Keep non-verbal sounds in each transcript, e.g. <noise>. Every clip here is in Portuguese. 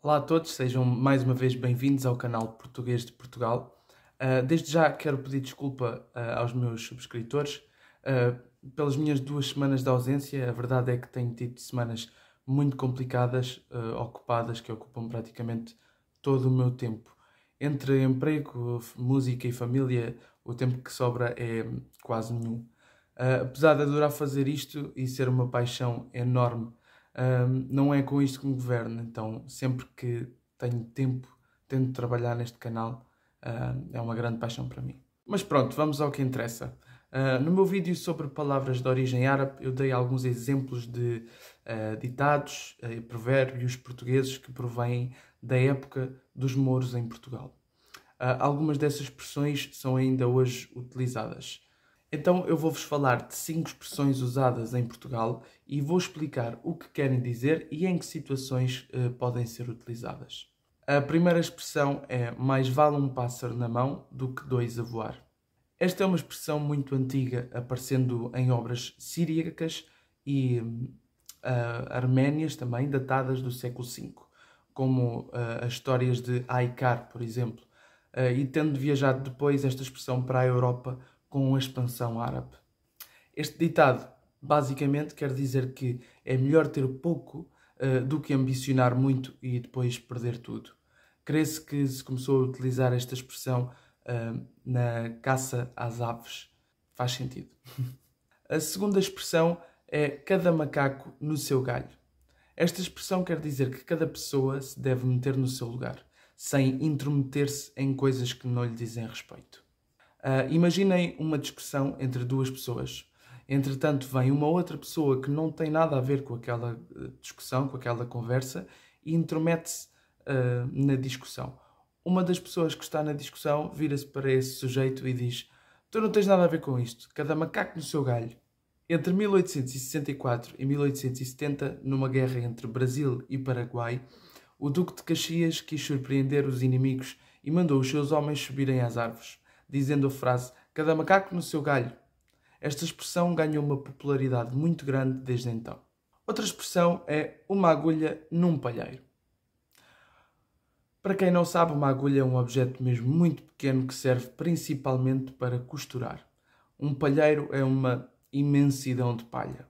Olá a todos, sejam mais uma vez bem-vindos ao canal Português de Portugal. Uh, desde já quero pedir desculpa uh, aos meus subscritores uh, pelas minhas duas semanas de ausência. A verdade é que tenho tido semanas muito complicadas, ocupadas, que ocupam praticamente todo o meu tempo. Entre emprego, música e família, o tempo que sobra é quase nenhum. apesar de adorar fazer isto e ser uma paixão enorme um, não é com isto que me governo. Então, sempre que tenho tempo, tento trabalhar neste canal. é uma grande paixão para mim. Mas pronto, vamos ao que interessa. Uh, no meu vídeo sobre palavras de origem árabe, eu dei alguns exemplos de uh, ah, ditados ah, e provérbios portugueses que provêm da época dos mouros em Portugal. algumas dessas expressões são ainda hoje utilizadas. Então eu vou-vos falar de cinco expressões usadas em Portugal e vou explicar o que querem dizer e em que situações uh, podem ser utilizadas. A primeira expressão é mais vale um pássaro na mão do que dois a voar. Esta é uma expressão muito antiga, aparecendo em obras siríacas e uh, arménias também, datadas do século V, como uh, as histórias de Aikar, por exemplo. e tendo viajado depois esta expressão para a Europa, com a expansão árabe. Este ditado basicamente quer dizer que é melhor ter pouco uh, do que ambicionar muito e depois perder tudo. Crê-se que se começou a utilizar esta expressão uh, na caça às aves. Faz sentido. <laughs> a segunda expressão é cada macaco no seu galho. Esta expressão quer dizer que cada pessoa se deve meter no seu lugar, sem intrometer-se em coisas que não lhe dizem respeito. Uh, imaginem uma discussão entre duas pessoas. Entretanto, vem uma outra pessoa que não tem nada a ver com aquela ah, discussão, com aquela conversa, e intromete-se uh, na discussão. Uma das pessoas que está na discussão vira-se para esse sujeito e diz: Tu não tens nada a ver com isto, cada macaco no seu galho. Entre 1864 e 1870, numa guerra entre Brasil e Paraguai, o Duque de Caxias quis surpreender os inimigos e mandou os seus homens subirem às árvores dizendo a frase Cada macaco no seu galho. Esta expressão ganhou uma popularidade muito grande desde então. Outra expressão é uma agulha num palheiro. Para quem não sabe, uma agulha é um objeto mesmo muito pequeno que serve principalmente para costurar. Um palheiro é uma imensidão de palha.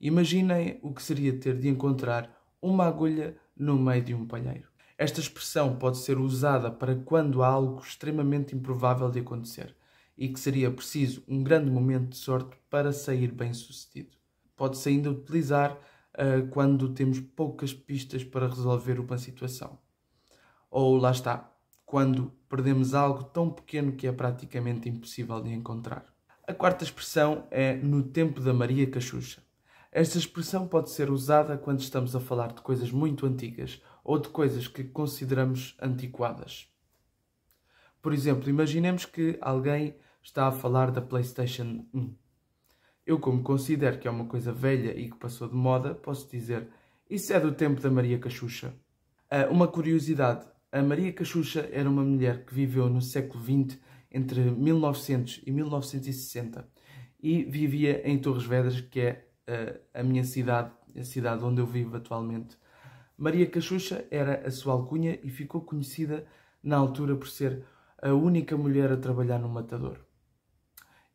Imaginem o que seria ter de encontrar uma agulha no meio de um palheiro. Esta expressão pode ser usada para quando há algo extremamente improvável de acontecer e que seria preciso um grande momento de sorte para sair bem-sucedido. Pode-se ainda utilizar uh, quando temos poucas pistas para resolver uma situação. Ou lá está, quando perdemos algo tão pequeno que é praticamente impossível de encontrar. A quarta expressão é no tempo da Maria Cachucha. Esta expressão pode ser usada quando estamos a falar de coisas muito antigas ou de coisas que consideramos antiquadas. Por exemplo, imaginemos que alguém está a falar da PlayStation 1. Eu, como considero que é uma coisa velha e que passou de moda, posso dizer: Isso é do tempo da Maria Cachucha. Ah, uma curiosidade: a Maria Cachucha era uma mulher que viveu no século XX entre 1900 e 1960 e vivia em Torres Vedras, que é ah, a minha cidade, a cidade onde eu vivo atualmente. Maria Cachucha era a sua alcunha e ficou conhecida na altura por ser a única mulher a trabalhar no matador.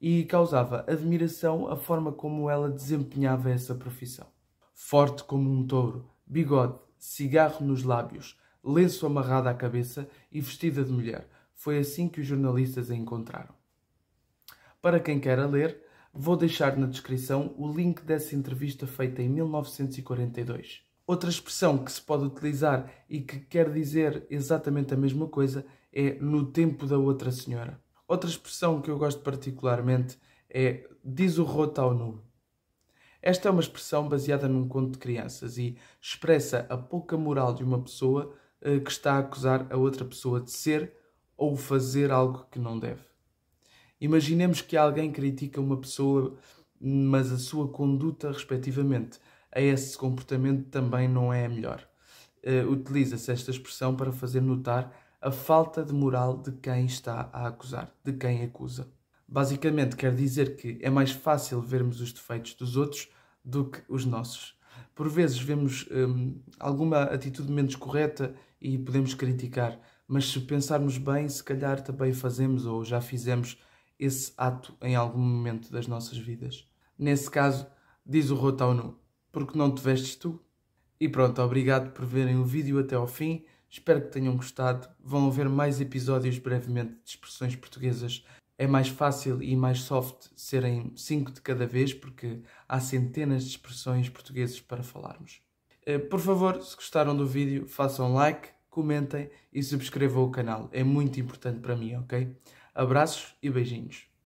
E causava admiração a forma como ela desempenhava essa profissão. Forte como um touro, bigode, cigarro nos lábios, lenço amarrado à cabeça e vestida de mulher. Foi assim que os jornalistas a encontraram. Para quem queira ler, vou deixar na descrição o link dessa entrevista feita em 1942. Outra expressão que se pode utilizar e que quer dizer exatamente a mesma coisa é no tempo da outra senhora. Outra expressão que eu gosto particularmente é diz o roto ao nu. Esta é uma expressão baseada num conto de crianças e expressa a pouca moral de uma pessoa eh, que está a acusar a outra pessoa de ser ou fazer algo que não deve. Imaginemos que alguém critica uma pessoa, mas a sua conduta, respectivamente, a esse comportamento também não é a melhor. Uh, Utiliza-se esta expressão para fazer notar a falta de moral de quem está a acusar, de quem acusa. Basicamente, quer dizer que é mais fácil vermos os defeitos dos outros do que os nossos. Por vezes vemos hum, alguma atitude menos correta e podemos criticar, mas se pensarmos bem, se calhar também fazemos ou já fizemos esse ato em algum momento das nossas vidas. Nesse caso, diz o Rotaunu, porque não te vestes tu? E pronto, obrigado por verem o vídeo até ao fim. Espero que tenham gostado. Vão haver mais episódios brevemente de expressões portuguesas. É mais fácil e mais soft serem 5 de cada vez, porque há centenas de expressões portuguesas para falarmos. Eh, por favor, se gostaram do vídeo, façam like, comentem e subscrevam o canal. É muito importante para mim, ok? Abraços e beijinhos.